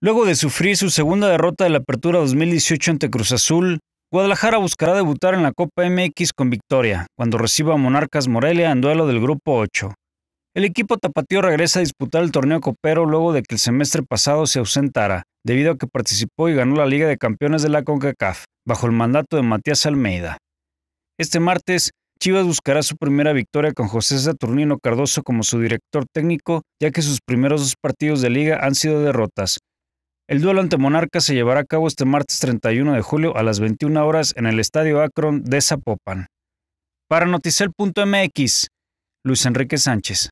Luego de sufrir su segunda derrota de la Apertura 2018 ante Cruz Azul, Guadalajara buscará debutar en la Copa MX con victoria, cuando reciba a Monarcas Morelia en duelo del Grupo 8. El equipo tapatío regresa a disputar el torneo copero luego de que el semestre pasado se ausentara, debido a que participó y ganó la Liga de Campeones de la CONCACAF, bajo el mandato de Matías Almeida. Este martes, Chivas buscará su primera victoria con José Saturnino Cardoso como su director técnico, ya que sus primeros dos partidos de liga han sido derrotas, el duelo ante Monarcas se llevará a cabo este martes 31 de julio a las 21 horas en el Estadio Akron de Zapopan. Para Noticel.mx, Luis Enrique Sánchez.